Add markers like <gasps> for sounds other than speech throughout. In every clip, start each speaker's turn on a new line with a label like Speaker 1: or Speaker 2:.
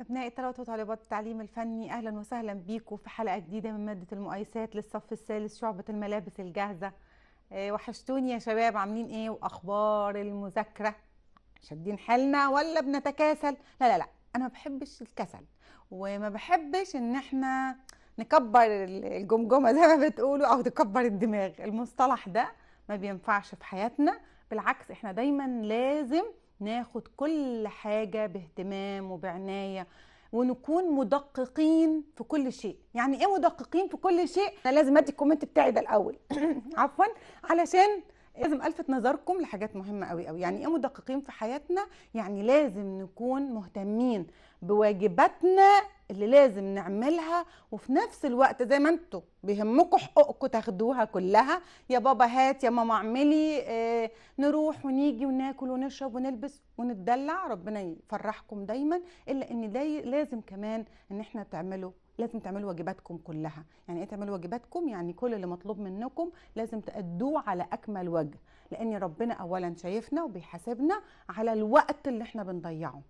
Speaker 1: أبناء الطلبة وطالبات التعليم الفني أهلا وسهلا بيكم في حلقة جديدة من مادة المؤيسات للصف الثالث شعبة الملابس الجاهزة آه، وحشتوني يا شباب عاملين إيه وأخبار المذاكرة شادين حالنا ولا بنتكاسل لا لا لا أنا ما بحبش الكسل وما بحبش إن إحنا نكبر الجمجمة زي ما بتقولوا أو تكبر الدماغ المصطلح ده ما بينفعش في حياتنا بالعكس إحنا دايما لازم ناخد كل حاجة باهتمام وبعناية ونكون مدققين في كل شيء يعني ايه مدققين في كل شيء انا لازم ادي الكومنت بتاعي ده الاول <clears throat> عفوا علشان لازم الفت نظركم لحاجات مهمه قوي قوي يعني ايه مدققين في حياتنا يعني لازم نكون مهتمين بواجباتنا اللي لازم نعملها وفي نفس الوقت زي ما انتوا بيهمكم حقوقكم تاخدوها كلها يا بابا هات يا ماما اعملي اه نروح ونيجي وناكل ونشرب ونلبس ونتدلع ربنا يفرحكم دايما الا ان داي لازم كمان ان احنا تعملوا لازم تعملوا واجباتكم كلها يعني ايه تعملوا واجباتكم يعني كل اللي مطلوب منكم لازم تأدوه على اكمل وجه لان ربنا اولا شايفنا وبيحاسبنا على الوقت اللي احنا بنضيعه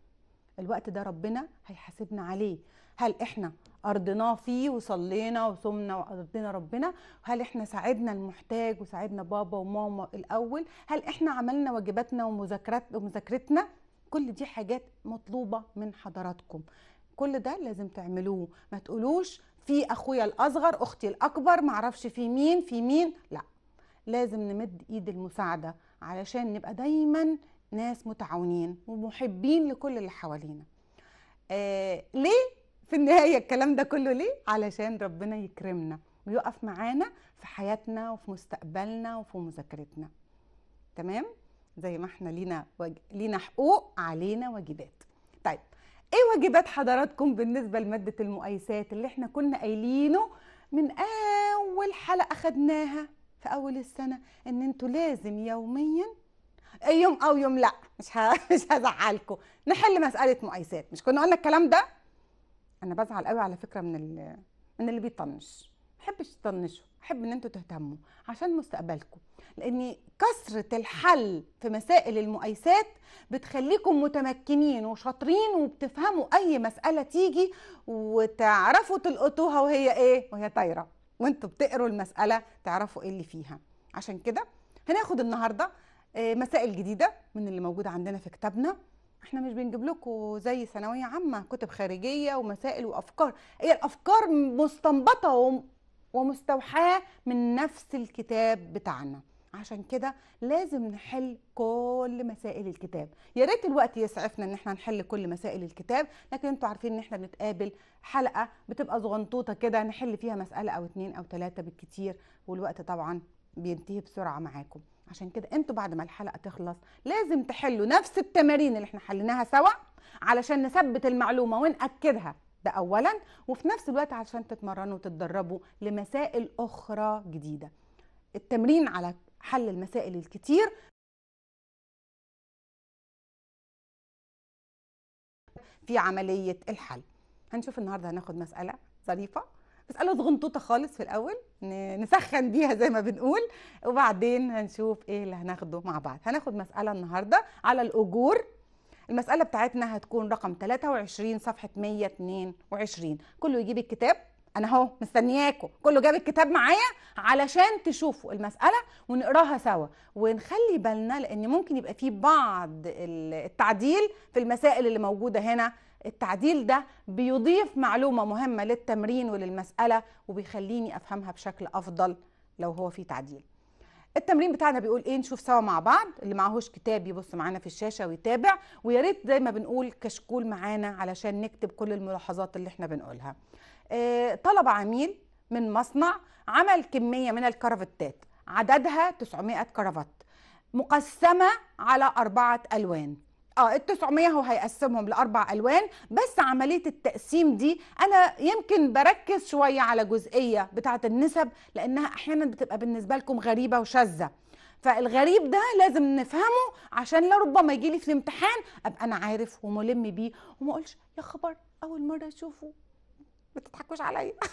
Speaker 1: الوقت ده ربنا هيحاسبنا عليه هل احنا ارضناه فيه وصلينا وصمنا وارضينا ربنا هل احنا ساعدنا المحتاج وساعدنا بابا وماما الاول هل احنا عملنا واجباتنا ومذاكرتنا كل دي حاجات مطلوبه من حضراتكم كل ده لازم تعملوه ما تقولوش في اخويا الاصغر اختي الاكبر معرفش في مين في مين لا لازم نمد ايد المساعده علشان نبقى دايما ناس متعاونين ومحبين لكل اللي حوالينا آه ليه في النهايه الكلام ده كله ليه علشان ربنا يكرمنا ويقف معانا في حياتنا وفي مستقبلنا وفي مذاكرتنا تمام زي ما احنا لينا وج... لينا حقوق علينا واجبات طيب ايه واجبات حضراتكم بالنسبه لماده المقايسات اللي احنا كنا قايلينه من اول حلقه خدناها في اول السنه ان انتوا لازم يوميا يوم او يوم لا مش ه... مش هزعلكم نحل مساله مقايسات مش كنا قلنا الكلام ده انا بزعل قوي على فكره من اللي من اللي بيطنش ما بحبش تطنشوا احب ان انتوا تهتموا عشان مستقبلكم لان كثره الحل في مسائل المقايسات بتخليكم متمكنين وشاطرين وبتفهموا اي مساله تيجي وتعرفوا تلقطوها وهي ايه وهي طايره وانتوا بتقروا المساله تعرفوا ايه اللي فيها عشان كده هناخد النهارده آه، مسائل جديده من اللي موجوده عندنا في كتابنا احنا مش بنجيب لكم زي ثانويه عامه كتب خارجيه ومسائل وافكار هي الافكار مستنبطه ومستوحاه من نفس الكتاب بتاعنا عشان كده لازم نحل كل مسائل الكتاب يا ريت الوقت يسعفنا ان احنا نحل كل مسائل الكتاب لكن انتوا عارفين ان احنا بنتقابل حلقه بتبقى صغنطوطه كده نحل فيها مساله او اتنين او تلاته بالكتير والوقت طبعا بينتهي بسرعه معاكم عشان كده انتوا بعد ما الحلقه تخلص لازم تحلوا نفس التمارين اللي احنا حليناها سوا علشان نثبت المعلومه وناكدها ده اولا وفي نفس الوقت علشان تتمرنوا وتتدربوا لمسائل اخرى جديده التمرين على حل المسائل الكتير في عمليه الحل هنشوف النهارده هناخد مساله ظريفه مسألة صغنطوطة خالص في الأول نسخن بيها زي ما بنقول وبعدين هنشوف إيه اللي هناخده مع بعض هناخد مسألة النهاردة على الأجور المسألة بتاعتنا هتكون رقم 23 صفحة 122 كله يجيب الكتاب أنا أهو مستنياكم كله جاب الكتاب معايا علشان تشوفوا المسألة ونقراها سوا ونخلي بالنا لأن ممكن يبقى في بعض التعديل في المسائل اللي موجودة هنا التعديل ده بيضيف معلومة مهمة للتمرين وللمسألة وبيخليني أفهمها بشكل أفضل لو هو في تعديل التمرين بتاعنا بيقول ايه نشوف سوا مع بعض اللي معهوش كتاب يبص معانا في الشاشه ويتابع ويا ريت زي ما بنقول كشكول معانا علشان نكتب كل الملاحظات اللي احنا بنقولها آه، طلب عميل من مصنع عمل كميه من الكرافتات عددها 900 كرافت مقسمه على اربعه الوان اه ال 900 هو هيقسمهم لاربع الوان بس عمليه التقسيم دي انا يمكن بركز شويه على جزئيه بتاعه النسب لانها احيانا بتبقى بالنسبه لكم غريبه وشاذه فالغريب ده لازم نفهمه عشان لا ربما يجي لي في الامتحان ابقى انا عارف وملم بيه وما اقولش يا خبر اول مره اشوفه ما تضحكوش عليا <laughs>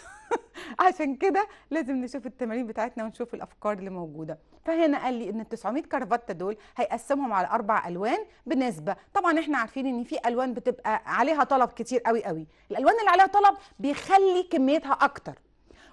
Speaker 1: عشان كده لازم نشوف التمارين بتاعتنا ونشوف الافكار اللي موجوده فهنا قال لي ان ال 900 كرافته دول هيقسمهم على اربع الوان بنسبه طبعا احنا عارفين ان في الوان بتبقى عليها طلب كتير قوي قوي الالوان اللي عليها طلب بيخلي كميتها اكتر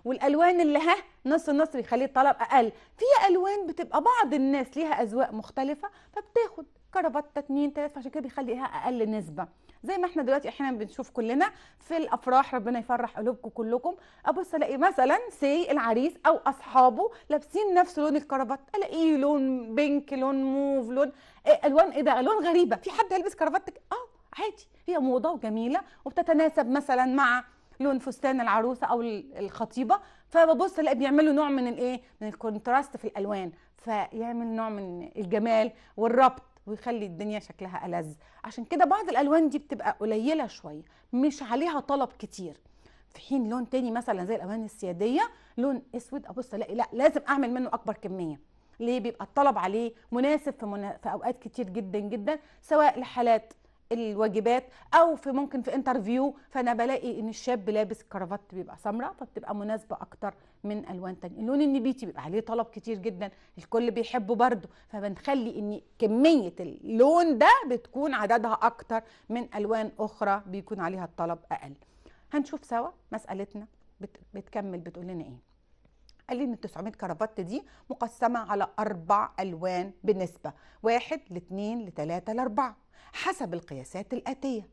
Speaker 1: والالوان اللي ها نص نص بيخلي الطلب اقل في الوان بتبقى بعض الناس ليها اذواق مختلفه فبتاخد كرافته 2 3 عشان كده بيخليها اقل نسبه زي ما احنا دلوقتي احيانا بنشوف كلنا في الافراح ربنا يفرح قلوبكم كلكم ابص الاقي مثلا سي العريس او اصحابه لابسين نفس لون الكرافات الاقيه لون بينك لون موف لون إيه الوان ايه ده الوان غريبه في حد يلبس كرافات اه عادي هي موضه وجميله وبتتناسب مثلا مع لون فستان العروسه او الخطيبه فببص الاقي بيعملوا نوع من الايه من الكونتراست في الالوان فيعمل نوع من الجمال والربط ويخلي الدنيا شكلها ألذ عشان كده بعض الألوان دي بتبقى قليلة شوية مش عليها طلب كتير في حين لون تاني مثلا زي الألوان السيادية لون أسود أبص ألاقي لا لازم أعمل منه أكبر كمية ليه بيبقى الطلب عليه مناسب في, منا... في أوقات كتير جدا جدا سواء لحالات الواجبات او في ممكن في انترفيو فانا بلاقي ان الشاب لابس الكرافات بيبقى سمراء فبتبقى مناسبه اكتر من الوان تانية اللون النبيتي بيبقى عليه طلب كتير جدا الكل بيحبه برده فبنخلي ان كميه اللون ده بتكون عددها اكتر من الوان اخرى بيكون عليها الطلب اقل هنشوف سوا مسالتنا بت... بتكمل بتقول لنا ايه قال لي ان ال 900 كرافات دي مقسمه على اربع الوان بنسبه واحد لاثنين لثلاثه لاربعه حسب القياسات الآتية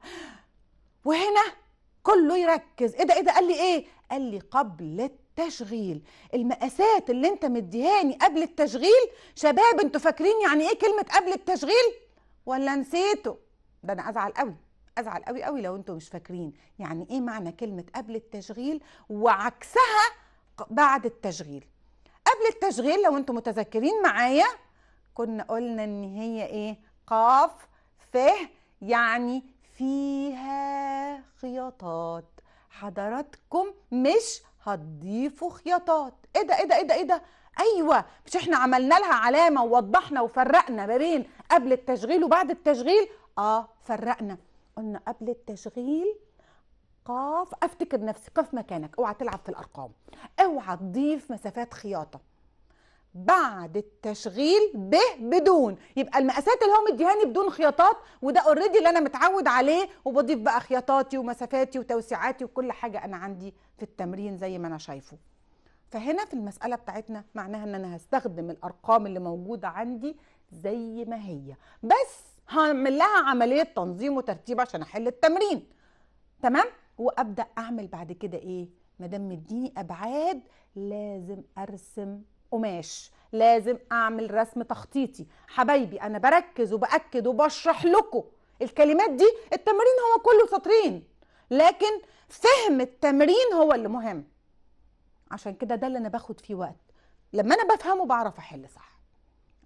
Speaker 1: وهنا كله يركز ايه ده ايه ده قال لي ايه قال لي قبل التشغيل المقاسات اللي انت مديهاني قبل التشغيل شباب انتوا فاكرين يعني ايه كلمه قبل التشغيل ولا نسيته ده انا ازعل قوي ازعل قوي قوي لو انتوا مش فاكرين يعني ايه معنى كلمه قبل التشغيل وعكسها بعد التشغيل قبل التشغيل لو انتوا متذكرين معايا كنا قلنا ان هي ايه قاف فاه يعني فيها خياطات حضراتكم مش هتضيفوا خياطات ايه ده ايه ده ايه ده ايه ده ايوه مش احنا عملنا لها علامه ووضحنا وفرقنا ما بين قبل التشغيل وبعد التشغيل اه فرقنا قلنا قبل التشغيل قاف افتكر نفسي قف مكانك اوعى تلعب في الارقام اوعى تضيف مسافات خياطه بعد التشغيل ب بدون يبقى المقاسات اللي هو مديهاني بدون خياطات وده اوريدي اللي انا متعود عليه وبضيف بقى خياطاتي ومسافاتي وتوسيعاتي وكل حاجه انا عندي في التمرين زي ما انا شايفه فهنا في المساله بتاعتنا معناها ان انا هستخدم الارقام اللي موجوده عندي زي ما هي بس هعمل لها عمليه تنظيم وترتيب عشان احل التمرين تمام وابدا اعمل بعد كده ايه ما دام مديني ابعاد لازم ارسم قماش لازم اعمل رسم تخطيطي حبايبي انا بركز وباكد وبشرح لكم الكلمات دي التمرين هو كله سطرين لكن فهم التمرين هو اللي مهم عشان كده ده اللي انا باخد فيه وقت لما انا بفهمه بعرف احل صح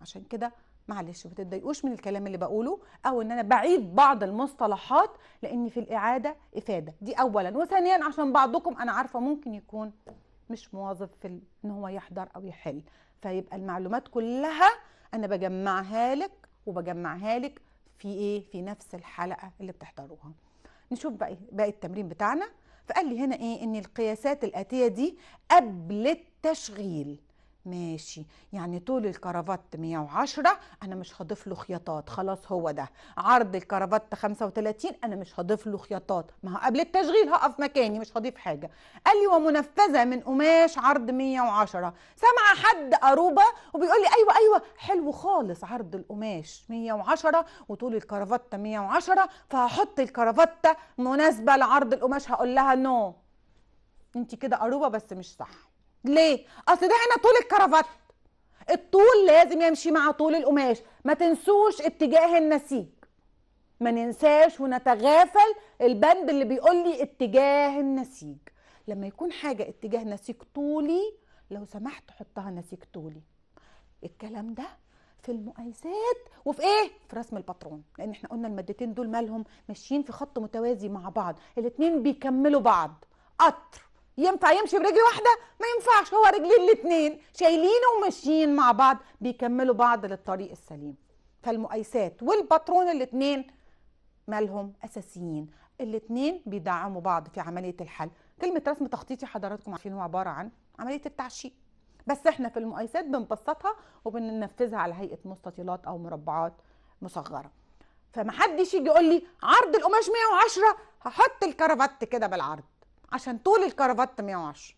Speaker 1: عشان كده معلش ما تتضايقوش من الكلام اللي بقوله او ان انا بعيد بعض المصطلحات لاني في الاعاده افاده دي اولا وثانيا عشان بعضكم انا عارفه ممكن يكون مش مواظب في ان هو يحضر او يحل فيبقى المعلومات كلها انا بجمعها لك وبجمعها لك في ايه في نفس الحلقه اللي بتحضروها نشوف بقى إيه؟ باقي التمرين بتاعنا فقال لي هنا ايه ان القياسات الاتيه دي قبل التشغيل ماشي يعني طول الكرافات 110 انا مش هضيف له خياطات خلاص هو ده عرض الكرافات 35 انا مش هضيف له خياطات ما قبل التشغيل هقف مكاني مش هضيف حاجة قال لي ومنفذة من قماش عرض 110 سمع حد قروبة وبيقول لي ايوه ايوه حلو خالص عرض القماش 110 وطول الكرافات 110 فهحط الكرافات مناسبة لعرض القماش هقول لها نو no. انت كده قروبة بس مش صح ليه اصل ده هنا طول الكرافات الطول لازم يمشي مع طول القماش ما تنسوش اتجاه النسيج ما ننساش ونتغافل البند اللي بيقول لي اتجاه النسيج لما يكون حاجة اتجاه نسيج طولي لو سمحت حطها نسيج طولي الكلام ده في المقايسات وفي ايه في رسم الباترون لان احنا قلنا المادتين دول مالهم ماشيين في خط متوازي مع بعض الاتنين بيكملوا بعض قطر ينفع يمشي برجل واحده ما ينفعش هو رجلين الاثنين شايلينه وماشيين مع بعض بيكملوا بعض للطريق السليم فالمقايسات والباترون الاثنين مالهم اساسيين الاثنين بيدعموا بعض في عمليه الحل كلمه رسم تخطيطي حضراتكم عارفين هو عباره عن عمليه التعشيق بس احنا في المقايسات بنبسطها وبننفذها على هيئه مستطيلات او مربعات مصغره فمحدش يجي يقول لي عرض القماش 110 هحط الكرافات كده بالعرض عشان طول الكرافات 110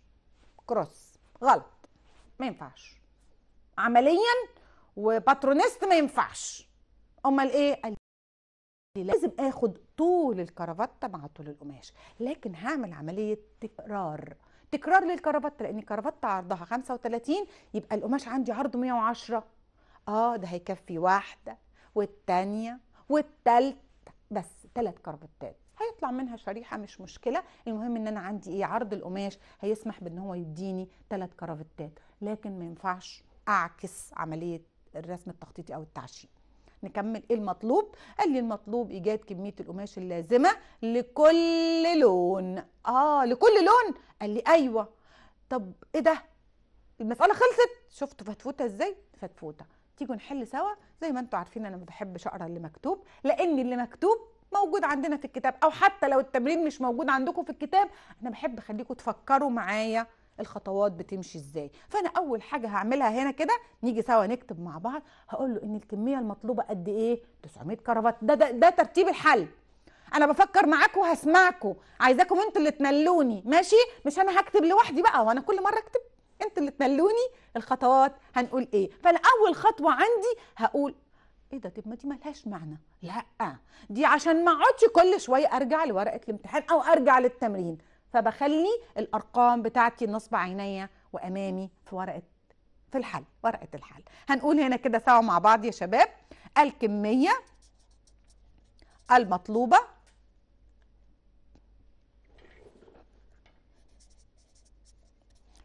Speaker 1: كروس غلط ما ينفعش عمليا وباترونست ما ينفعش امال ايه قال لي لازم اخد طول الكرافته مع طول القماش لكن هعمل عمليه تكرار تكرار للكرافته لان الكرافته عرضها 35 يبقى القماش عندي عرضه 110 اه ده هيكفي واحده والثانيه والثالث بس ثلاث كرافتات هيطلع منها شريحه مش مشكله المهم ان انا عندي ايه عرض القماش هيسمح بان هو يديني ثلاث كرافتات لكن ما ينفعش اعكس عمليه الرسم التخطيطي او التعشيم نكمل ايه المطلوب قال لي المطلوب ايجاد كميه القماش اللازمه لكل لون اه لكل لون قال لي ايوه طب ايه ده المساله خلصت شفتوا فتفوته ازاي فتفوته تيجوا نحل سوا زي ما انتوا عارفين انا ما بحبش اقرا اللي مكتوب لان اللي مكتوب موجود عندنا في الكتاب او حتى لو التمرين مش موجود عندكم في الكتاب انا بحب اخليكم تفكروا معايا الخطوات بتمشي ازاي فانا اول حاجه هعملها هنا كده نيجي سوا نكتب مع بعض هقول له ان الكميه المطلوبه قد ايه 900 كرافات ده, ده ده ترتيب الحل انا بفكر معاكم وهسمعكم عايزاكم انتوا اللي تنلوني ماشي مش انا هكتب لوحدي بقى وانا كل مره اكتب انتوا اللي تنلوني الخطوات هنقول ايه فانا اول خطوه عندي هقول ايه ده طب ما دي ملهاش معنى لا دي عشان ما اقعدش كل شويه ارجع لورقه الامتحان او ارجع للتمرين فبخلي الارقام بتاعتي نصب عينيا وامامي في ورقه في الحل ورقه الحل هنقول هنا كده سوا مع بعض يا شباب الكميه المطلوبه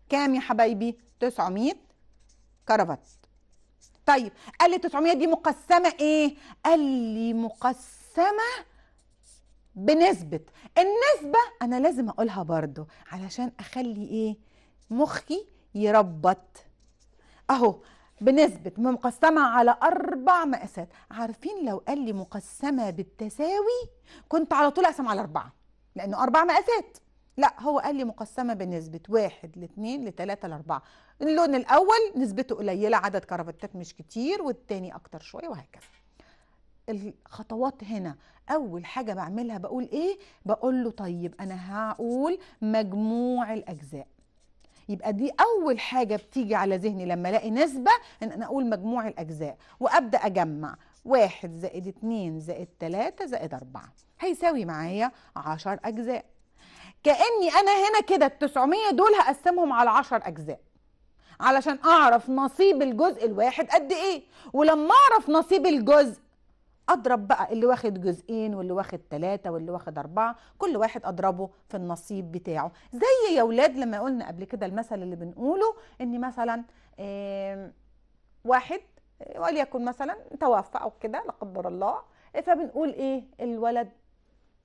Speaker 1: كام يا حبايبي 900 كرفت طيب قال لي 900 دي مقسمه ايه قال لي مقسمه بنسبه النسبه انا لازم اقولها برضو علشان اخلي ايه مخي يربط اهو بنسبة مقسمة على أربع مقاسات عارفين لو قال لي مقسمة بالتساوي كنت على طول أقسم على أربعة لأنه أربع مقاسات لا هو قال لي مقسمة بنسبة واحد لاثنين لثلاثة لأربعة اللون الأول نسبته قليلة عدد كرافتات مش كتير والتاني أكتر شوية وهكذا الخطوات هنا أول حاجة بعملها بقول إيه؟ بقول له طيب أنا هقول مجموع الأجزاء يبقى دي أول حاجة بتيجي على ذهني لما ألاقي نسبة إن أنا أقول مجموع الأجزاء وأبدأ أجمع واحد زائد اتنين زائد تلاتة زائد أربعة هيساوي معايا عشر أجزاء كاني انا هنا كده ال 900 دول هقسمهم على 10 اجزاء علشان اعرف نصيب الجزء الواحد قد ايه ولما اعرف نصيب الجزء اضرب بقى اللي واخد جزئين واللي واخد ثلاثة واللي واخد أربعة كل واحد اضربه في النصيب بتاعه زي يا ولاد لما قلنا قبل كده المثل اللي بنقوله ان مثلا واحد وليكن مثلا توفى او كده لا قدر الله فبنقول ايه الولد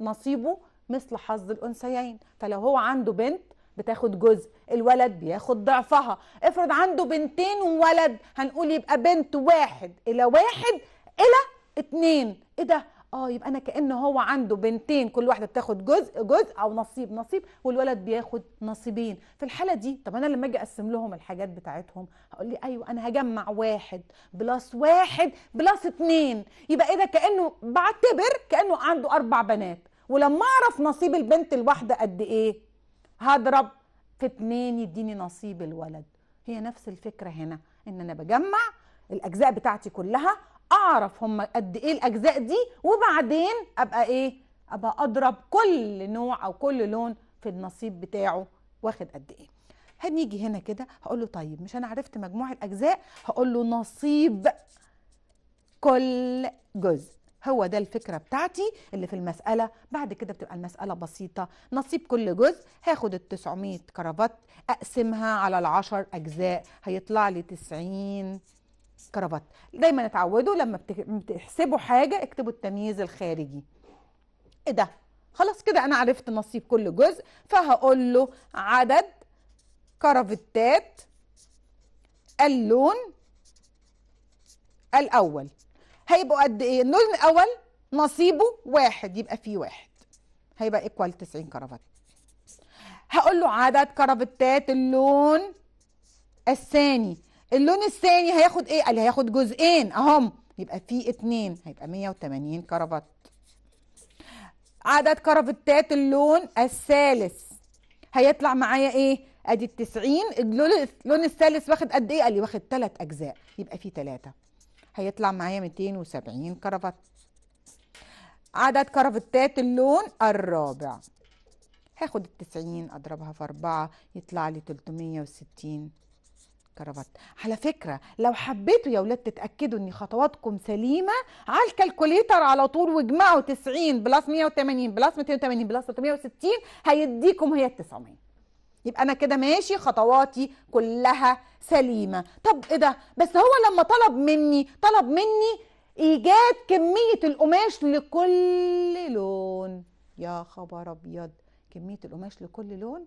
Speaker 1: نصيبه مثل حظ الانثيين فلو هو عنده بنت بتاخد جزء الولد بياخد ضعفها افرض عنده بنتين وولد هنقول يبقى بنت واحد الى واحد الى اتنين ايه ده اه يبقى انا كان هو عنده بنتين كل واحده بتاخد جزء جزء او نصيب نصيب والولد بياخد نصيبين في الحاله دي طب انا لما اجي اقسم لهم الحاجات بتاعتهم هقول لي ايوه انا هجمع واحد بلس واحد بلس اتنين يبقى ايه ده كانه بعتبر كانه عنده اربع بنات ولما اعرف نصيب البنت الواحده قد ايه هضرب في اتنين يديني نصيب الولد هي نفس الفكره هنا ان انا بجمع الاجزاء بتاعتي كلها اعرف هم قد ايه الاجزاء دي وبعدين ابقى ايه ابقى اضرب كل نوع او كل لون في النصيب بتاعه واخد قد ايه هنيجي هنا كده هقول له طيب مش انا عرفت مجموع الاجزاء هقول له نصيب كل جزء هو ده الفكرة بتاعتي اللي في المسألة بعد كده بتبقى المسألة بسيطة نصيب كل جزء هاخد ال 900 كرافات أقسمها على العشر أجزاء هيطلع لي 90 كرافات دايما اتعودوا لما بتحسبوا حاجة اكتبوا التمييز الخارجي ايه ده خلاص كده انا عرفت نصيب كل جزء فهقول له عدد كرافتات اللون الاول هيبقوا قد ايه اللون الاول نصيبه واحد يبقى فيه واحد هيبقى ايكوال 90 كرافات هقول له عدد كرافتات اللون الثاني اللون الثاني هياخد ايه قال لي هياخد جزئين اهم يبقى فيه اتنين هيبقى 180 كرافات عدد كرافتات اللون الثالث هيطلع معايا ايه ادي التسعين اللون الثالث واخد قد ايه قال لي واخد ثلاث اجزاء يبقى فيه ثلاثه هيطلع معايا 270 كرافات عدد كرافتات اللون الرابع هاخد ال 90 اضربها في 4 يطلع لي 360 كرافات على فكره لو حبيتوا يا اولاد تتاكدوا ان خطواتكم سليمه على الكالكوليتر على طول واجمعوا 90 بلس 180 بلس 280 بلس 360 هيديكم هي ال 900 يبقى انا كده ماشي خطواتي كلها سليمه طب ايه ده بس هو لما طلب مني طلب مني ايجاد كميه القماش لكل لون يا خبر ابيض كميه القماش لكل لون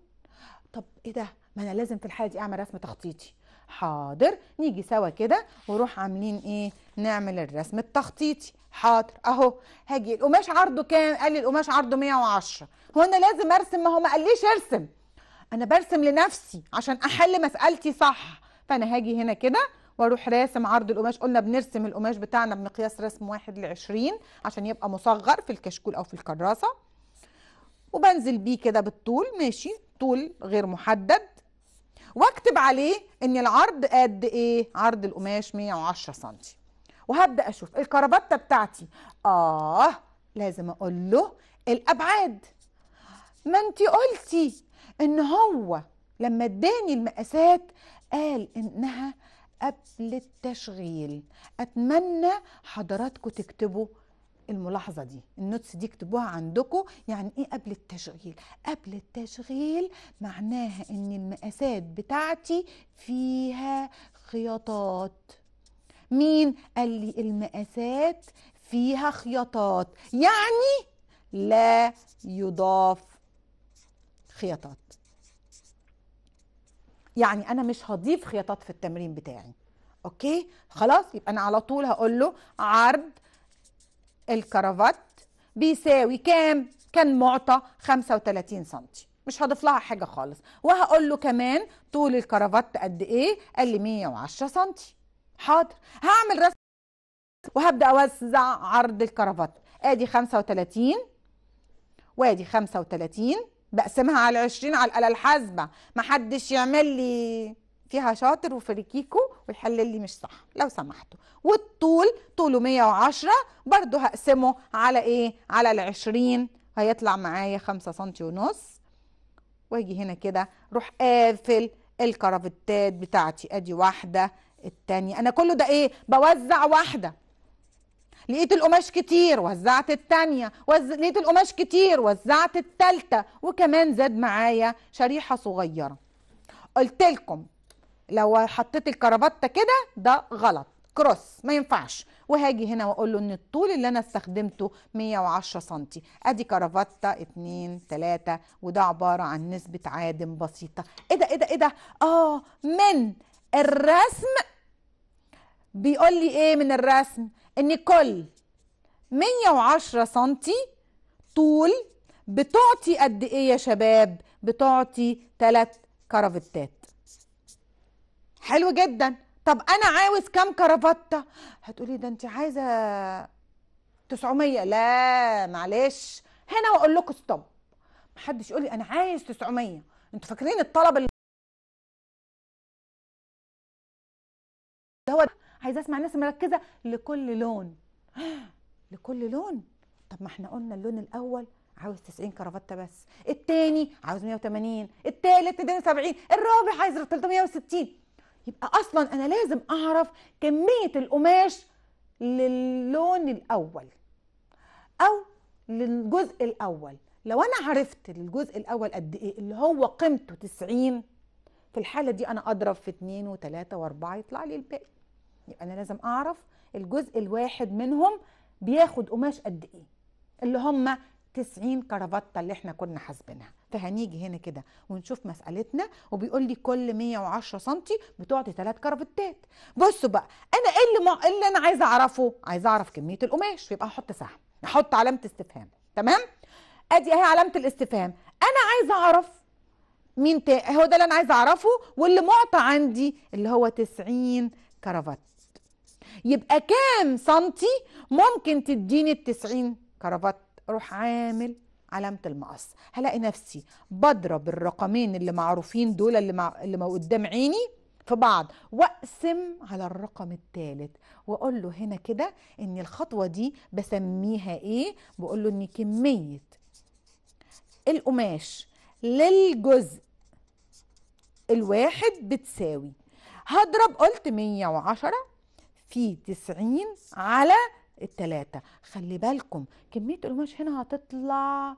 Speaker 1: طب ايه ده ما انا لازم في الحاله دي اعمل رسم تخطيطي حاضر نيجي سوا كده وروح عاملين ايه نعمل الرسم التخطيطي حاضر اهو هاجي القماش عرضه كام قال لي القماش عرضه 110 هو انا لازم ارسم ما هو ما قاليش ارسم انا برسم لنفسي عشان احل مسالتي صح فانا هاجي هنا كده واروح راسم عرض القماش قلنا بنرسم القماش بتاعنا بمقياس رسم 1 ل 20 عشان يبقى مصغر في الكشكول او في الكراسه وبنزل بيه كده بالطول ماشي طول غير محدد واكتب عليه ان العرض قد ايه عرض القماش 110 سم وهبدا اشوف الكرباته بتاعتي اه لازم اقول له الابعاد ما انت قلتي ان هو لما اداني المقاسات قال انها قبل التشغيل اتمنى حضراتكم تكتبوا الملاحظة دي النوتس دي اكتبوها عندكم يعني ايه قبل التشغيل قبل التشغيل معناها ان المقاسات بتاعتي فيها خياطات مين قال لي المقاسات فيها خياطات يعني لا يضاف خياطات يعني انا مش هضيف خياطات في التمرين بتاعي اوكي خلاص يبقى انا على طول هقول له عرض الكرافات بيساوي كام كان معطى 35 سنتي مش هضيف لها حاجه خالص وهقول له كمان طول الكرافات قد ايه قال لي 110 سنتي حاضر هعمل رسم وهبدا اوزع عرض الكرافات ادي 35 وادي 35 بقسمها على 20 على الاله الحاسبه محدش يعمل لي فيها شاطر وفريكيكو ويحلل لي مش صح لو سمحتوا والطول طوله 110 برضو هقسمه على ايه على ال 20 هيطلع معايا 5 سم ونص واجي هنا كده روح قافل الكرافتات بتاعتي ادي واحده الثانيه انا كله ده ايه بوزع واحده لقيت القماش كتير وزعت التانية وز... لقيت القماش كتير وزعت التالتة وكمان زاد معايا شريحة صغيرة قلت لكم لو حطيت الكرافته كده ده غلط كروس ما ينفعش وهاجي هنا واقول له ان الطول اللي انا استخدمته 110 سم ادي كرافتة 2 3 وده عباره عن نسبه عادم بسيطه ايه ده ايه ده ايه ده اه من الرسم بيقول لي ايه من الرسم ان كل 110 سنتي طول بتعطي قد ايه يا شباب بتعطي 3 كرافتات حلو جدا طب انا عاوز كام كرافتة هتقولي ده انت عايزة 900 لا معلش هنا واقول لكم ستوب محدش يقول لي انا عايز 900 انتوا فاكرين الطلب اللي هو عايزه اسمع ناس مركزه لكل لون <gasps> لكل لون طب ما احنا قلنا اللون الاول عاوز 90 كرافته بس التاني عاوز 180 التالت 270 الرابع عايز 360 يبقى اصلا انا لازم اعرف كميه القماش للون الاول او للجزء الاول لو انا عرفت الجزء الاول قد ايه اللي هو قيمته 90 في الحاله دي انا اضرب في 2 و3 و4 يطلع لي الباقي يبقى انا لازم اعرف الجزء الواحد منهم بياخد قماش قد ايه اللي هم 90 كرافته اللي احنا كنا حاسبينها فهنيجي هنا كده ونشوف مسألتنا وبيقول لي كل 110 سم بتعطي 3 كرافتات بصوا بقى انا ايه اللي ما... إيه اللي انا عايزه اعرفه عايزه اعرف كميه القماش يبقى احط سهم احط علامه استفهام تمام ادي اهي علامه الاستفهام انا عايزه اعرف مين تا... هو ده اللي انا عايزه اعرفه واللي معطى عندي اللي هو 90 كرافته يبقى كام سنتي ممكن تديني التسعين كرافات اروح عامل علامة المقص هلاقي نفسي بضرب الرقمين اللي معروفين دول اللي, مع... اللي ما قدام عيني في بعض واقسم على الرقم الثالث واقول له هنا كده ان الخطوه دي بسميها ايه بقول له ان كميه القماش للجزء الواحد بتساوي هضرب قلت 110 في 90 على التلاتة خلي بالكم كمية القماش هنا هتطلع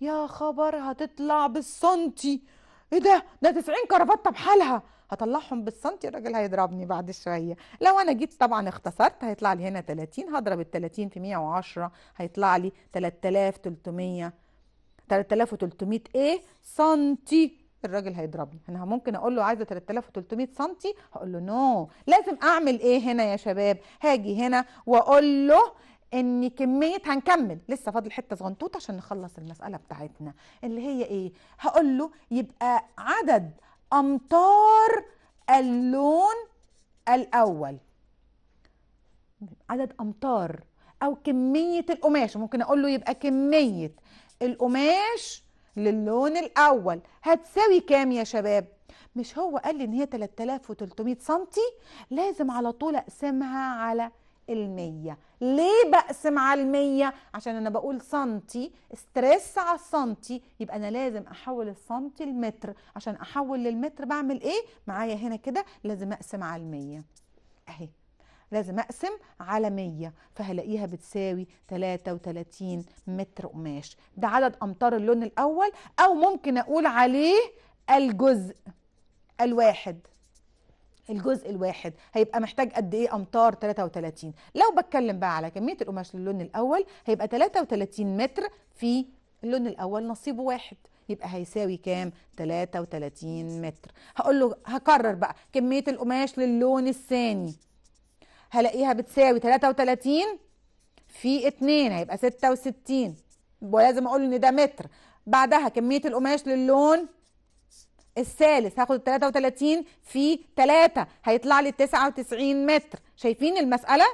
Speaker 1: يا خبر هتطلع بالسنتي ايه ده ده 90 كرافته بحالها هطلعهم بالسنتي الراجل هيضربني بعد شويه لو انا جيت طبعا اختصرت هيطلع لي هنا 30 هضرب ال 30 في 110 هيطلع لي 3300 3300 ايه سنتي الراجل هيضربني انا ممكن اقول له عايزه 3300 سم هقول له نو لازم اعمل ايه هنا يا شباب هاجي هنا واقول له ان كميه هنكمل لسه فاضل حته صغنطوطه عشان نخلص المساله بتاعتنا اللي هي ايه هقول له يبقى عدد امتار اللون الاول عدد امتار او كميه القماش ممكن اقول له يبقى كميه القماش للون الأول هتساوي كام يا شباب؟ مش هو قال لي إن هي 3300 سنتي لازم على طول أقسمها على المية ليه بقسم على المية؟ عشان أنا بقول سنتي استرس على السنتي يبقى أنا لازم أحول السنتي المتر عشان أحول للمتر بعمل إيه؟ معايا هنا كده لازم أقسم على المية أهي لازم اقسم على 100 فهلاقيها بتساوي 33 متر قماش ده عدد امتار اللون الاول او ممكن اقول عليه الجزء الواحد الجزء الواحد هيبقى محتاج قد ايه امتار 33 لو بتكلم بقى على كميه القماش للون الاول هيبقى 33 متر في اللون الاول نصيبه واحد يبقى هيساوي كام 33 متر هقول له هكرر بقى كميه القماش للون الثاني هلاقيها بتساوي 33 في 2 هيبقى 66 ولازم اقول ان ده متر بعدها كميه القماش للون الثالث هاخد 33 في 3 هيطلع لي 99 متر شايفين المساله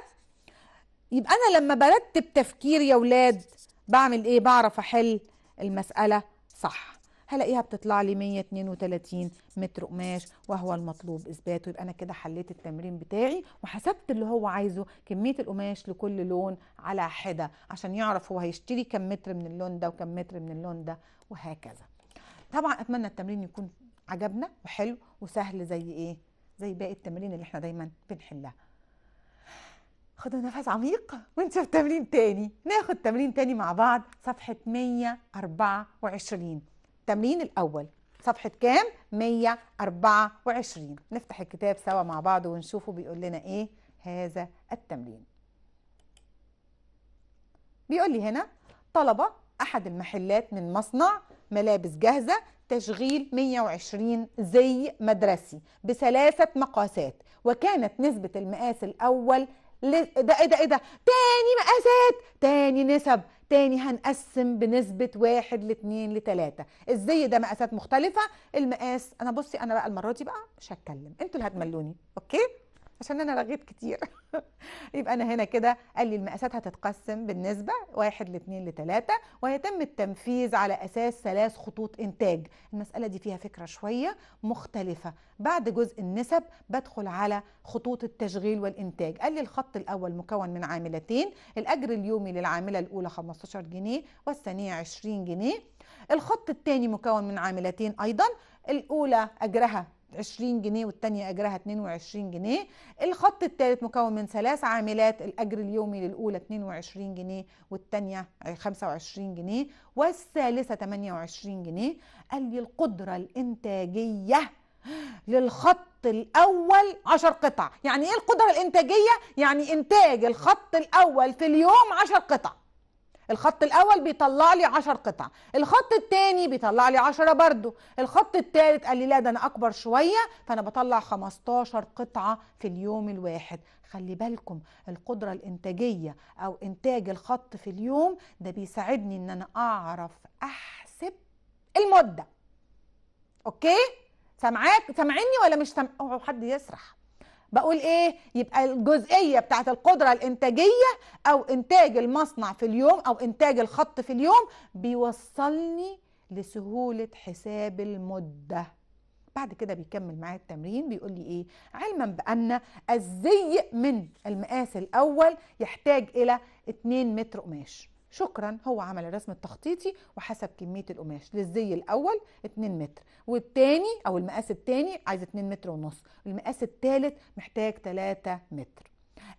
Speaker 1: يبقى انا لما برتب تفكير يا اولاد بعمل ايه بعرف احل المساله صح هلاقيها بتطلع لي 132 متر قماش وهو المطلوب اثباته يبقى انا كده حليت التمرين بتاعي وحسبت اللي هو عايزه كميه القماش لكل لون على حده عشان يعرف هو هيشتري كم متر من اللون ده وكم متر من اللون ده وهكذا طبعا اتمنى التمرين يكون عجبنا وحلو وسهل زي ايه زي باقي التمرين اللي احنا دايما بنحلها خدوا نفس عميق ونشوف تمرين تاني ناخد تمرين تاني مع بعض صفحة 124 التمرين الأول صفحة كام؟ 124 نفتح الكتاب سوا مع بعض ونشوفه بيقول لنا إيه هذا التمرين بيقول لي هنا طلبة أحد المحلات من مصنع ملابس جاهزة تشغيل 120 زي مدرسي بثلاثة مقاسات وكانت نسبة المقاس الأول ده ايه ده ايه ده تاني مقاسات تاني نسب تاني هنقسم بنسبة واحد لاتنين لتلاتة الزي ده مقاسات مختلفة المقاس انا بصي انا بقى المرة دي بقى مش هتكلم انتوا اللي هتملوني اوكي عشان انا لغيت كتير <laughs> يبقى انا هنا كده قال لي المقاسات هتتقسم بالنسبه واحد لاثنين لثلاثه ويتم التنفيذ على اساس ثلاث خطوط انتاج المساله دي فيها فكره شويه مختلفه بعد جزء النسب بدخل على خطوط التشغيل والانتاج قال لي الخط الاول مكون من عاملتين الاجر اليومي للعامله الاولى 15 جنيه والثانيه 20 جنيه الخط الثاني مكون من عاملتين ايضا الاولى اجرها 20 جنيه والتانية أجرها 22 جنيه الخط الثالث مكون من ثلاث عاملات الأجر اليومي للأولى 22 جنيه والتانية 25 جنيه والثالثة 28 جنيه قال لي القدرة الإنتاجية للخط الأول 10 قطع يعني إيه القدرة الإنتاجية؟ يعني إنتاج الخط الأول في اليوم 10 قطع الخط الاول بيطلع لي 10 قطع الخط الثاني بيطلع لي 10 برضه الخط الثالث قال لي لا ده انا اكبر شويه فانا بطلع 15 قطعه في اليوم الواحد خلي بالكم القدره الانتاجيه او انتاج الخط في اليوم ده بيساعدني ان انا اعرف احسب المده اوكي سامعاك سامعني ولا مش سامع حد يسرح بقول ايه يبقى الجزئيه بتاعه القدره الانتاجيه او انتاج المصنع في اليوم او انتاج الخط في اليوم بيوصلني لسهوله حساب المده بعد كده بيكمل معايا التمرين بيقول لي ايه علما بان الزي من المقاس الاول يحتاج الى 2 متر قماش شكرا هو عمل الرسم التخطيطي وحسب كميه القماش للزي الاول 2 متر والتاني او المقاس التاني عايز 2 متر ونص المقاس التالت محتاج 3 متر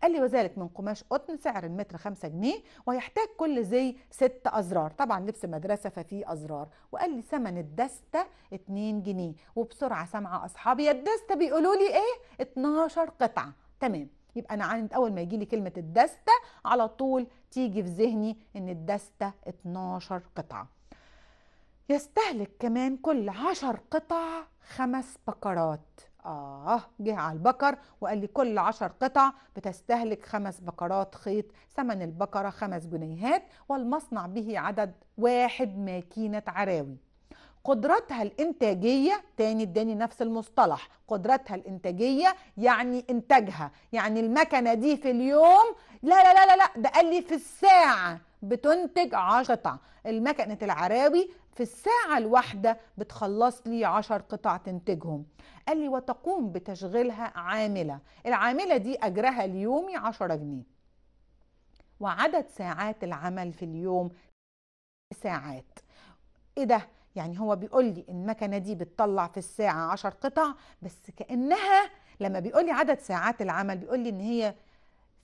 Speaker 1: قال لي وذلك من قماش قطن سعر المتر 5 جنيه ويحتاج كل زي 6 ازرار طبعا لبس مدرسه ففي ازرار وقال لي ثمن الدسته 2 جنيه وبسرعه سامعه اصحابي الدسته بيقولوا لي ايه 12 قطعه تمام يبقى انا عند اول ما يجي لي كلمه الدسته على طول تيجي في ذهني ان الدستة 12 قطعة يستهلك كمان كل عشر قطع خمس بقرات آه جه على البكر وقال لي كل عشر قطع بتستهلك خمس بقرات خيط ثمن البقرة خمس جنيهات والمصنع به عدد واحد ماكينة عراوي قدرتها الإنتاجية تاني اداني نفس المصطلح قدرتها الإنتاجية يعني إنتاجها يعني المكنة دي في اليوم لا لا لا لا لا ده قال لي في الساعه بتنتج 10 قطع المكنه العراوي في الساعة الواحدة بتخلص لي عشر قطع تنتجهم قال لي وتقوم بتشغيلها عاملة العاملة دي أجرها اليومي عشرة جنيه وعدد ساعات العمل في اليوم ساعات ايه ده يعني هو بيقول لي المكنة دي بتطلع في الساعة عشر قطع بس كأنها لما بيقول لي عدد ساعات العمل بيقول لي ان هي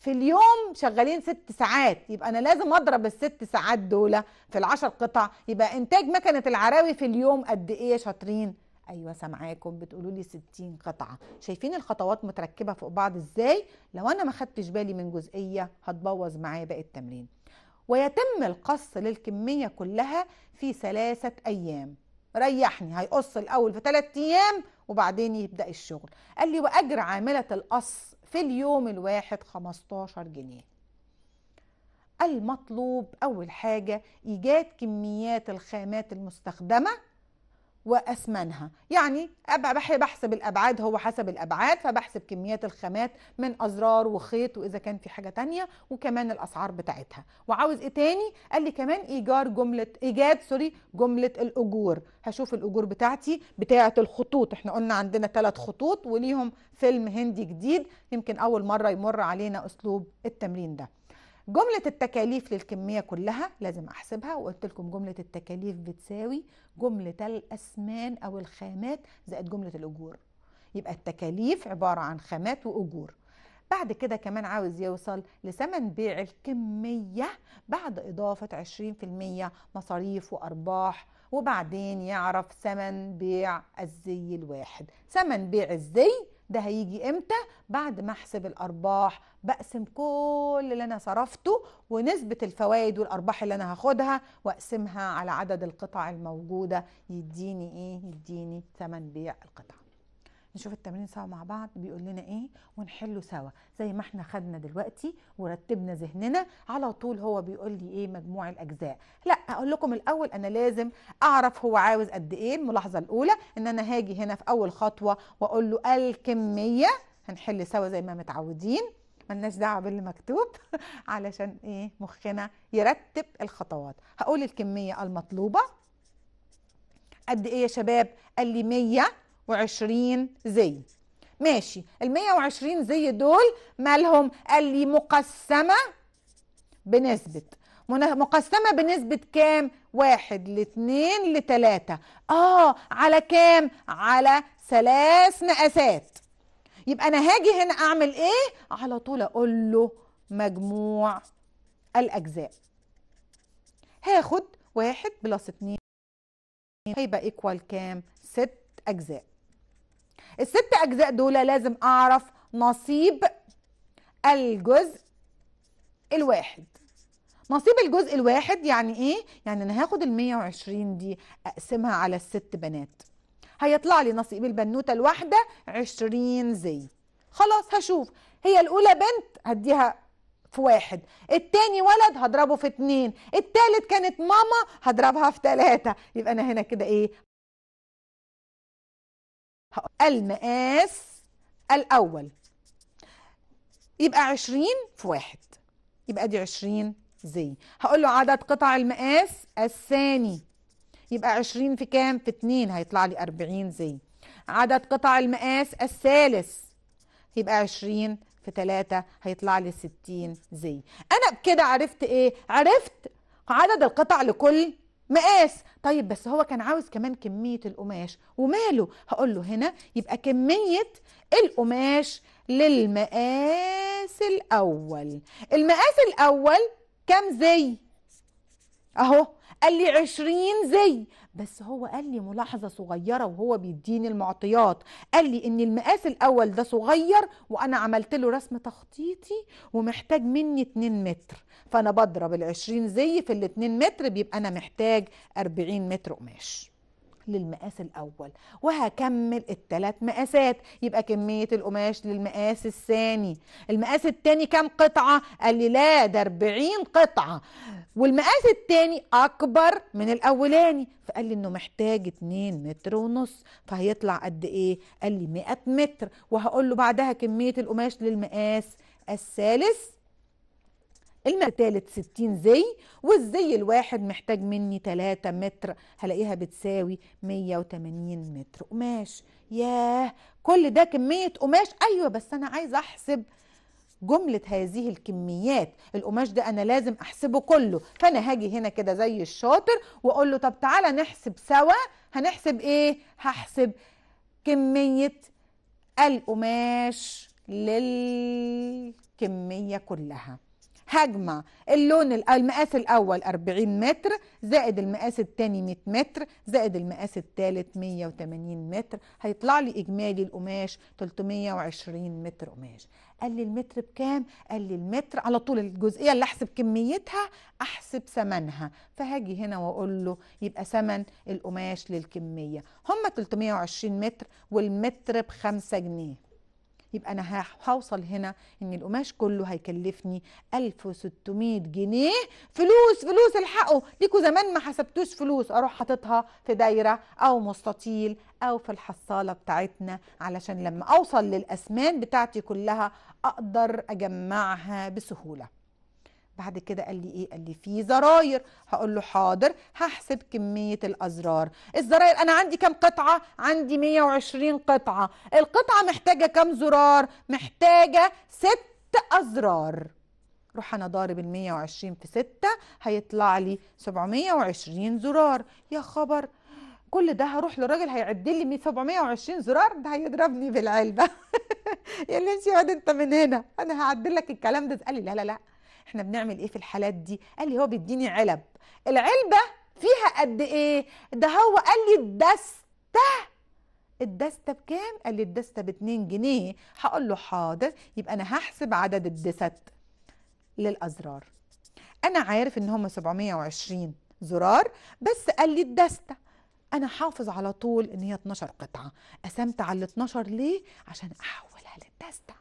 Speaker 1: في اليوم شغالين ست ساعات يبقى انا لازم اضرب الست ساعات دول في العشر قطع يبقى انتاج مكنه العراوي في اليوم قد ايه شاطرين ايوه سامعاكم بتقولوا لي 60 قطعه شايفين الخطوات متركبه فوق بعض ازاي لو انا ما خدتش بالي من جزئيه هتبوظ معايا باقي التمرين ويتم القص للكميه كلها في ثلاثه ايام ريحني هيقص الاول في ثلاث ايام وبعدين يبدا الشغل قال لي واجر عامله القص في اليوم الواحد 15 جنيه المطلوب أول حاجة إيجاد كميات الخامات المستخدمة وأثمنها يعني بحسب الأبعاد هو حسب الأبعاد فبحسب كميات الخامات من أزرار وخيط وإذا كان في حاجة تانية وكمان الأسعار بتاعتها وعاوز إيه تاني قال لي كمان إيجار جملة إيجاد سوري جملة الأجور هشوف الأجور بتاعتي بتاعة الخطوط إحنا قلنا عندنا ثلاث خطوط وليهم فيلم هندي جديد يمكن أول مرة يمر علينا أسلوب التمرين ده جملة التكاليف للكمية كلها لازم أحسبها وقلت لكم جملة التكاليف بتساوي جملة الأسمان أو الخامات زائد جملة الأجور يبقى التكاليف عبارة عن خامات وأجور بعد كده كمان عاوز يوصل لثمن بيع الكمية بعد إضافة 20% مصاريف وأرباح وبعدين يعرف ثمن بيع الزي الواحد ثمن بيع الزي ده هيجي امتى بعد ما احسب الارباح بقسم كل اللي انا صرفته ونسبه الفوائد والارباح اللي انا هاخدها واقسمها على عدد القطع الموجوده يديني ايه يديني ثمن بيع القطعه نشوف التمرين سوا مع بعض بيقول لنا ايه ونحله سوا زي ما احنا خدنا دلوقتي ورتبنا ذهننا على طول هو بيقول لي ايه مجموع الاجزاء لا اقول لكم الاول انا لازم اعرف هو عاوز قد ايه الملاحظه الاولى ان انا هاجي هنا في اول خطوه واقول له الكميه هنحل سوا زي ما متعودين ملناش دعوه باللي مكتوب <laughs> علشان ايه مخنا يرتب الخطوات هقول الكميه المطلوبه قد ايه يا شباب قال لي 100 120 زي ماشي ال 120 زي دول مالهم قال لي مقسمه بنسبه مقسمة بنسبة كام؟ واحد لاتنين لتلاتة اه على كام؟ على ثلاث مقاسات يبقى انا هاجي هنا اعمل ايه؟ على طول اقول له مجموع الاجزاء هاخد واحد بلس اتنين هيبقى ايكوال كام؟ ست اجزاء الست اجزاء دول لازم اعرف نصيب الجزء الواحد نصيب الجزء الواحد يعني ايه يعني انا هاخد ال120 دي اقسمها على الست بنات هيطلع لي نصيب البنوته الواحده 20 زي خلاص هشوف هي الاولى بنت هديها في واحد التاني ولد هضربه في اتنين التالت كانت ماما هضربها في تلاتة يبقى انا هنا كده ايه المقاس الأول يبقى عشرين في واحد يبقى دي عشرين زي هقول له عدد قطع المقاس الثاني يبقى عشرين في كام في اتنين هيطلع لي أربعين زي عدد قطع المقاس الثالث يبقى عشرين في تلاتة هيطلع لي ستين زي أنا بكده عرفت إيه؟ عرفت عدد القطع لكل مقاس طيب بس هو كان عاوز كمان كمية القماش وماله هقول له هنا يبقى كمية القماش للمقاس الأول المقاس الأول كام زي أهو قال لي 20 زي بس هو قال لي ملاحظة صغيرة وهو بيديني المعطيات قال لي ان المقاس الاول ده صغير وانا عملت له رسم تخطيطي ومحتاج مني 2 متر فانا بضرب ال 20 زي في ال 2 متر بيبقى انا محتاج 40 متر قماش للمقاس الأول وهكمل الثلاث مقاسات يبقى كمية القماش للمقاس الثاني المقاس الثاني كام قطعة؟ قال لي لا ده 40 قطعة والمقاس الثاني أكبر من الأولاني فقال لي إنه محتاج 2 متر ونص فهيطلع قد إيه؟ قال لي 100 متر وهقول له بعدها كمية القماش للمقاس الثالث الثالث 60 زي والزي الواحد محتاج مني 3 متر هلاقيها بتساوي 180 متر قماش ياه كل ده كمية قماش أيوة بس أنا عايزة أحسب جملة هذه الكميات القماش ده أنا لازم أحسبه كله فأنا هاجي هنا كده زي الشاطر وأقول له طب تعالى نحسب سوا هنحسب إيه؟ هحسب كمية القماش للكمية كلها هجمة اللون المقاس الأول 40 متر زائد المقاس الثاني 100 متر زائد المقاس الثالث 180 متر هيطلع لي إجمالي القماش 320 متر قماش قال لي المتر بكام؟ قال لي المتر على طول الجزئية اللي أحسب كميتها أحسب ثمنها فهاجي هنا وأقول له يبقى ثمن القماش للكمية هم 320 متر والمتر بخمسة جنيه يبقى انا هوصل هنا ان القماش كله هيكلفني 1600 جنيه فلوس فلوس الحقوا ليكوا زمان ما حسبتوش فلوس اروح حاططها في دايره او مستطيل او في الحصاله بتاعتنا علشان لما اوصل للاسمان بتاعتي كلها اقدر اجمعها بسهوله بعد كده قال لي ايه قال لي في زراير هقول له حاضر هحسب كميه الازرار الزراير انا عندي كام قطعه عندي 120 قطعه القطعه محتاجه كام زرار محتاجه ست ازرار روح انا ضارب ال 120 في 6 هيطلع لي 720 زرار يا خبر كل ده هروح لراجل هيعد لي 720 زرار ده هيضربني بالعلبه <laughs> يا اللي انت انت من هنا انا هعدل لك الكلام ده قال لي لا لا لا احنا بنعمل ايه في الحالات دي قال لي هو بيديني علب العلبه فيها قد ايه ده هو قال لي الدسته الدستة بكام؟ قال لي الدستة ب 2 جنيه هقول له حاضر يبقى أنا هحسب عدد الدست للأزرار أنا عارف إن هم 720 زرار بس قال لي الدستة أنا حافظ على طول إن هي 12 قطعة قسمت على ال 12 ليه؟ عشان أحولها للدستة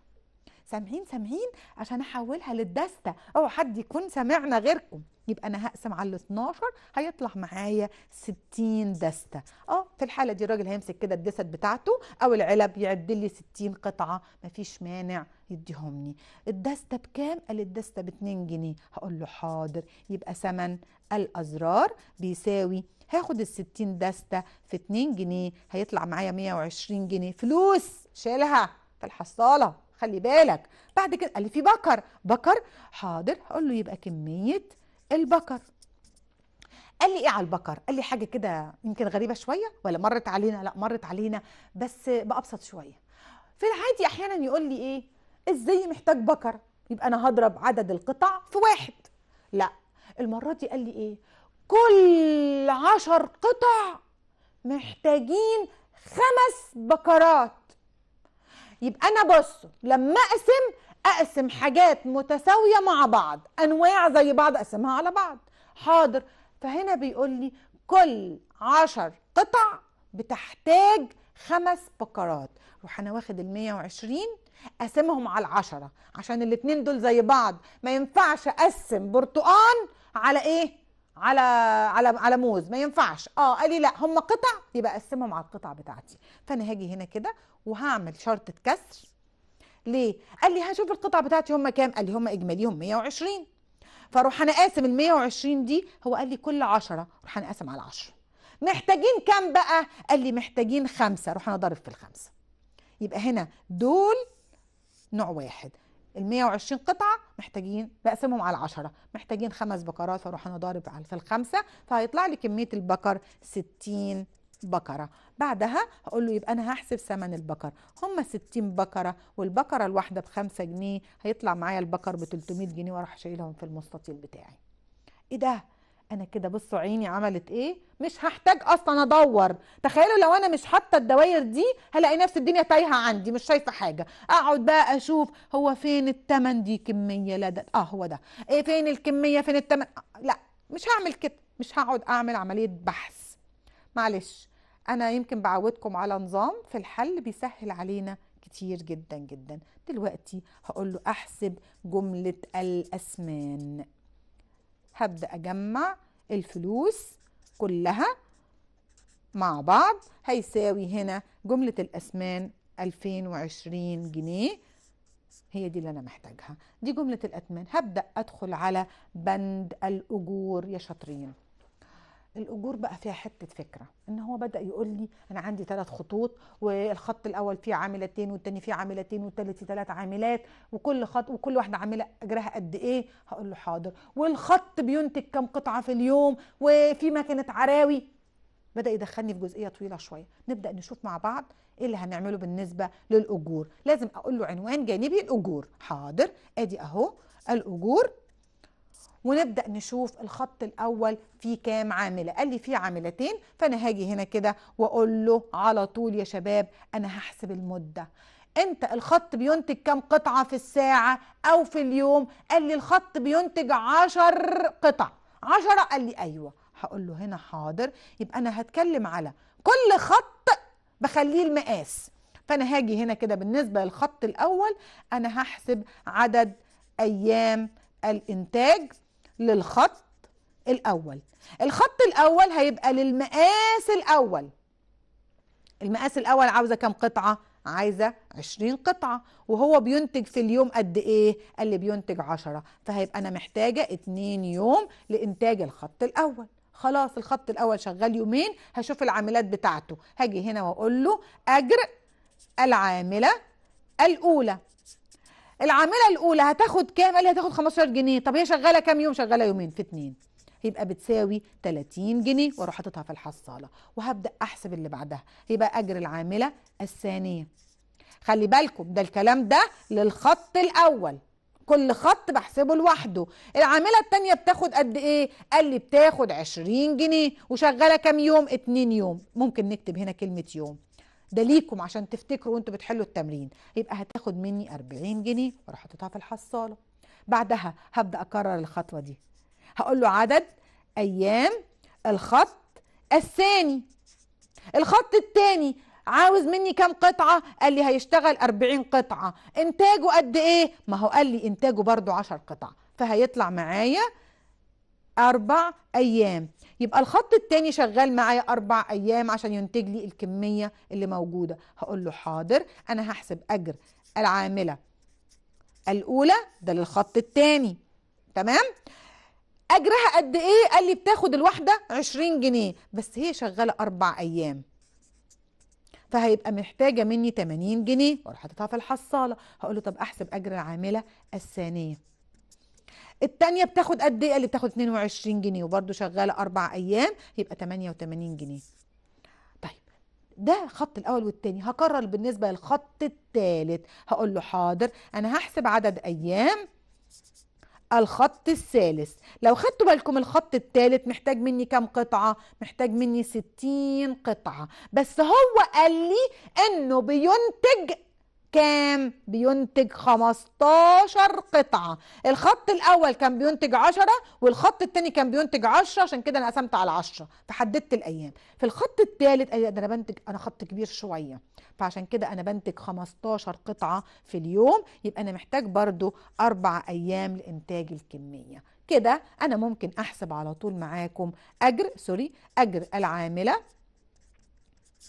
Speaker 1: سامعين سامعين عشان احولها للدستة او حد يكون سامعنا غيركم يبقى انا هقسم على ال 12 هيطلع معايا 60 دستة اه في الحالة دي الراجل هيمسك كده الدست بتاعته او العلب يعد لي 60 قطعة مفيش مانع يديهمني الدستة بكام؟ قال الدستة ب 2 جنيه هقول له حاضر يبقى ثمن الازرار بيساوي هاخد ال 60 دستة في 2 جنيه هيطلع معايا 120 جنيه فلوس شيلها في الحصالة خلي بالك بعد كده قال لي في بكر بكر حاضر هقول له يبقى كميه البكر قال لي ايه على البكر قال لي حاجه كده يمكن غريبه شويه ولا مرت علينا لا مرت علينا بس بابسط شويه في العادي احيانا يقول لي ايه ازاي محتاج بكر يبقى انا هضرب عدد القطع في واحد لا المره دي قال لي ايه كل عشر قطع محتاجين خمس بكرات يبقى انا بص لما اقسم اقسم حاجات متساويه مع بعض انواع زي بعض اقسمها على بعض حاضر فهنا بيقول لي كل عشر قطع بتحتاج خمس فقرات روح انا واخد ال 120 اقسمهم على العشرة عشان الاتنين دول زي بعض ما ينفعش اقسم برتقان على ايه على على على موز ما ينفعش اه قال لي لا هم قطع يبقى اقسمهم على القطع بتاعتي فانا هاجي هنا كده وهعمل شرطه كسر ليه قال لي هشوف القطع بتاعتي هم كام قال لي هم اجماليهم 120 فاروح انا قاسم ال 120 دي هو قال لي كل 10 اروح انا قاسم على 10 محتاجين كام بقى قال لي محتاجين خمسة اروح انا ضارب في الخمسة يبقى هنا دول نوع واحد ال 120 قطعه محتاجين بقسمهم على 10 محتاجين خمس بكرات فاروح انا ضارب في الخمسه فهيطلع لي كميه البقر 60 بقره بعدها هقول له يبقى أنا هحسب ثمن البقر هم 60 بقره والبقره الواحدة ب 5 جنيه هيطلع معايا البقر ب 300 جنيه وأروح شايلهم في المستطيل بتاعي إيه ده انا كده بصوا عيني عملت ايه مش هحتاج اصلا ادور تخيلوا لو انا مش حاطه الدواير دي هلاقي نفس الدنيا تايهه عندي مش شايفه حاجه اقعد بقى اشوف هو فين التمن دي كميه لا ده اه هو ده ايه فين الكميه فين التمن آه لا مش هعمل كده مش هقعد اعمل عمليه بحث معلش انا يمكن بعودكم على نظام في الحل بيسهل علينا كتير جدا جدا دلوقتي هقول له احسب جمله الاسمان هبدأ أجمع الفلوس كلها مع بعض هيساوي هنا جملة الأسمان 2020 جنيه هي دي اللي أنا محتاجها دي جملة الأثمان هبدأ أدخل على بند الأجور يا شاطرين الاجور بقى فيها حته فكره ان هو بدا يقول لي انا عندي ثلاث خطوط والخط الاول فيه عاملتين والثاني فيه عاملتين والثالث فيه ثلاث عاملات وكل خط وكل واحده عامله اجرها قد ايه هقول له حاضر والخط بينتج كم قطعه في اليوم وفي مكنه عراوي بدا يدخلني في جزئيه طويله شويه نبدا نشوف مع بعض ايه اللي هنعمله بالنسبه للاجور لازم اقول له عنوان جانبي الاجور حاضر ادي اهو الاجور ونبدا نشوف الخط الاول في كام عامله قال لي في عاملتين فانا هاجي هنا كده واقول له على طول يا شباب انا هحسب المده انت الخط بينتج كام قطعه في الساعه او في اليوم قال لي الخط بينتج عشر قطع عشرة قال لي ايوه هقول له هنا حاضر يبقى انا هتكلم على كل خط بخليه المقاس فانا هاجي هنا كده بالنسبه للخط الاول انا هحسب عدد ايام الانتاج للخط الأول الخط الأول هيبقى للمقاس الأول المقاس الأول عاوزة كام قطعة؟ عايزة 20 قطعة وهو بينتج في اليوم قد إيه؟ قال لي بينتج 10 فهيبقى أنا محتاجة 2 يوم لإنتاج الخط الأول خلاص الخط الأول شغال يومين هشوف العاملات بتاعته هاجي هنا وأقول له أجر العاملة الأولى العامله الاولى هتاخد كام قال لي هتاخد 15 جنيه طب هي شغاله كام يوم شغاله يومين في اتنين يبقى بتساوي 30 جنيه واروح حاططها في الحصاله وهبدا احسب اللي بعدها يبقى اجر العامله الثانيه خلي بالكم ده الكلام ده للخط الاول كل خط بحسبه لوحده العامله الثانيه بتاخد قد ايه قال لي بتاخد 20 جنيه وشغاله كام يوم اتنين يوم ممكن نكتب هنا كلمه يوم ده ليكم عشان تفتكروا وانتوا بتحلوا التمرين يبقى هتاخد مني 40 جنيه واروح حاططها في الحصاله بعدها هبدا اكرر الخطوه دي هقول له عدد ايام الخط الثاني الخط الثاني عاوز مني كام قطعة؟ قال لي هيشتغل 40 قطعة، إنتاجه قد إيه؟ ما هو قال لي إنتاجه برضه 10 قطع، فهيطلع معايا أربع أيام، يبقى الخط التاني شغال معايا أربع أيام عشان ينتج لي الكمية اللي موجودة هقول له حاضر أنا هحسب أجر العاملة الأولى ده للخط التاني تمام أجرها قد إيه قال لي بتاخد الواحدة 20 جنيه بس هي شغالة أربع أيام فهيبقى محتاجه مني 80 جنيه واروح حاططها في الحصاله هقول له طب احسب اجر العامله الثانيه الثانيه بتاخد قد ايه اللي بتاخد 22 جنيه وبرده شغاله اربع ايام يبقى 88 جنيه طيب ده خط الاول والثاني هكرر بالنسبه للخط الثالث هقول له حاضر انا هحسب عدد ايام الخط الثالث لو خدتوا بالكم الخط الثالث محتاج مني كام قطعة محتاج مني 60 قطعة بس هو قال لي انه بينتج كام بينتج 15 قطعة الخط الأول كان بينتج 10 والخط الثاني كان بينتج 10 عشان كده أنا قسمت على 10 فحددت الأيام في الخط الثالث أيوة ده أنا بنتج أنا خط كبير شوية فعشان كده أنا بنتج 15 قطعة في اليوم يبقى أنا محتاج برضو أربع أيام لإنتاج الكمية كده أنا ممكن أحسب على طول معاكم أجر سوري أجر العاملة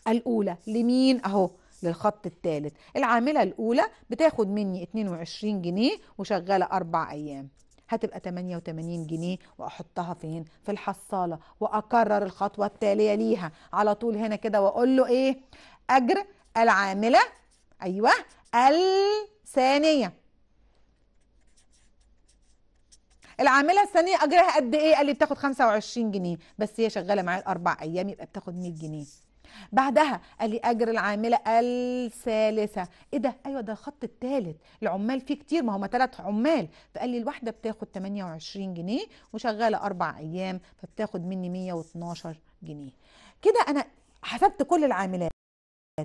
Speaker 1: الأولى لمين أهو للخط الثالث العاملة الأولى بتاخد مني 22 جنيه وشغالة أربع أيام هتبقى 88 جنيه واحطها فين في الحصاله واكرر الخطوه التاليه ليها على طول هنا كده واقول له ايه اجر العامله ايوه الثانيه العامله الثانيه اجرها قد ايه قال لي بتاخد 25 جنيه بس هي شغاله معايا الاربع ايام يبقى بتاخد 100 جنيه بعدها قال لي اجر العامله الثالثه ايه ده ايوه ده الخط الثالث العمال فيه كتير ما هم ثلاث عمال فقال لي الواحده بتاخد 28 جنيه وشغاله اربع ايام فبتاخد مني 112 جنيه كده انا حسبت كل العاملات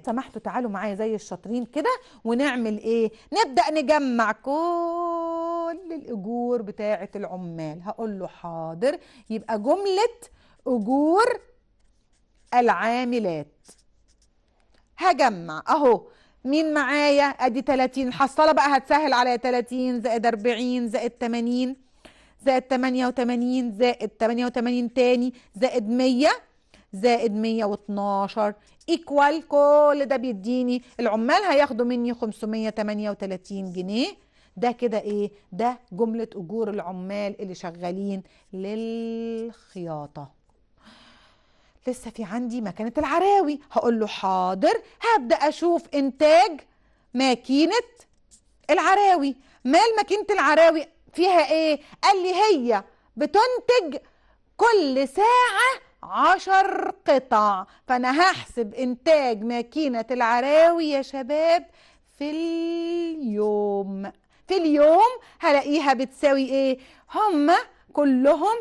Speaker 1: سمحتوا تعالوا معايا زي الشاطرين كده ونعمل ايه نبدا نجمع كل الاجور بتاعه العمال هقول له حاضر يبقى جمله اجور العاملات هجمع اهو مين معايا ادي 30 الحصاله بقى هتسهل عليا 30 زائد 40 زائد 80 زائد 88 زائد 88 تاني زائد 100 زائد 112 ايكوال كل ده بيديني العمال هياخدوا مني 538 جنيه ده كده ايه ده جمله اجور العمال اللي شغالين للخياطه لسه في عندي مكنة العراوي هقول له حاضر هبدأ أشوف إنتاج ماكينة العراوي مال ماكينة العراوي فيها إيه؟ قال لي هي بتنتج كل ساعة عشر قطع فأنا هحسب إنتاج ماكينة العراوي يا شباب في اليوم في اليوم هلاقيها بتساوي إيه؟ هما كلهم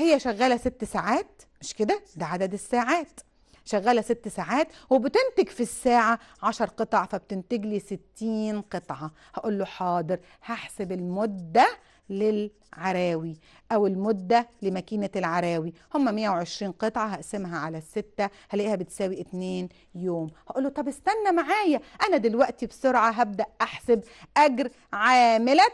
Speaker 1: هي شغالة ست ساعات مش كده ده عدد الساعات شغالة ست ساعات وبتنتج في الساعة عشر قطع فبتنتج لي ستين قطعة هقول له حاضر هحسب المدة للعراوي أو المدة لماكينة العراوي هم 120 قطعة هقسمها على الستة هلاقيها بتساوي اتنين يوم هقول له طب استنى معايا أنا دلوقتي بسرعة هبدأ أحسب أجر عاملة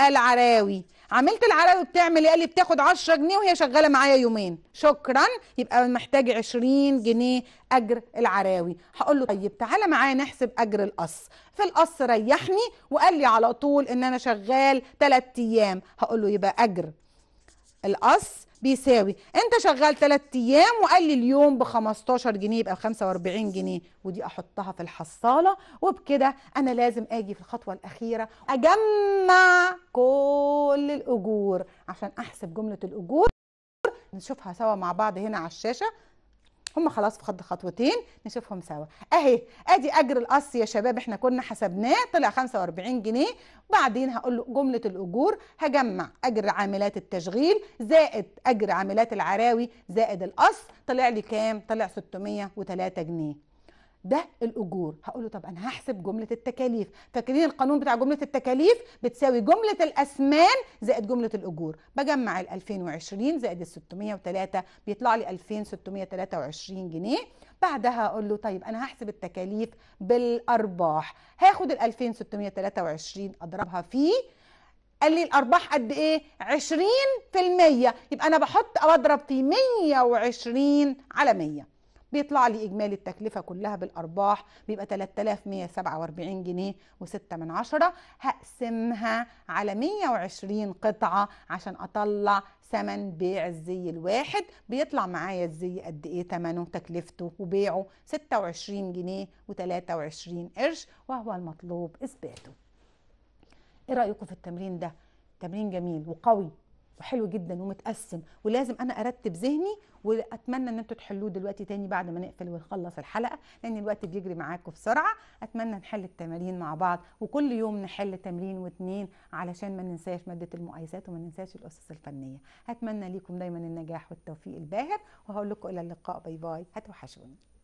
Speaker 1: العراوي عملت العلوي بتعمل ايه قال لي بتاخد 10 جنيه وهي شغاله معايا يومين شكرا يبقى محتاج 20 جنيه اجر العراوي هقول له طيب تعالى معايا نحسب اجر القص فالقص ريحني وقال لي على طول ان انا شغال 3 ايام هقول له يبقى اجر القص بيساوي انت شغال 3 ايام وقال لي اليوم ب 15 جنيه يبقى 45 جنيه ودي احطها في الحصاله وبكده انا لازم اجي في الخطوه الاخيره اجمع كل الاجور عشان احسب جمله الاجور نشوفها سوا مع بعض هنا على الشاشه هم خلاص في خد خطوتين نشوفهم سوا اهي ادي اجر القص يا شباب احنا كنا حسبناه طلع 45 جنيه وبعدين هقول له جمله الاجور هجمع اجر عاملات التشغيل زائد اجر عاملات العراوي زائد القص طلع لي كام طلع 603 جنيه ده الاجور هقول له طب انا هحسب جمله التكاليف فاكرين القانون بتاع جمله التكاليف بتساوي جمله الاسمان زائد جمله الاجور بجمع ال 2020 زائد ال 603 بيطلع لي 2623 جنيه بعدها اقول له طيب انا هحسب التكاليف بالارباح هاخد ال 2623 اضربها في قال لي الارباح قد ايه 20% يبقى انا بحط او اضرب في 120 على 100 بيطلع لي اجمالي التكلفه كلها بالارباح بيبقى 3147 جنيه و6 من عشرة هقسمها على 120 قطعه عشان اطلع ثمن بيع الزي الواحد بيطلع معايا الزي قد ايه ثمنه تكلفته وبيعه 26 جنيه و23 قرش وهو المطلوب اثباته ايه رايكم في التمرين ده تمرين جميل وقوي وحلو جدا ومتقسم ولازم انا ارتب ذهني واتمنى ان انتوا تحلوه دلوقتي تاني بعد ما نقفل ونخلص الحلقه لان الوقت بيجري معاكم بسرعه اتمنى نحل التمارين مع بعض وكل يوم نحل تمرين واتنين علشان ما ننساش ماده المقايسات وما ننساش الاسس الفنيه اتمنى ليكم دايما النجاح والتوفيق الباهر وهقول لكم الى اللقاء باي باي هتوحشوني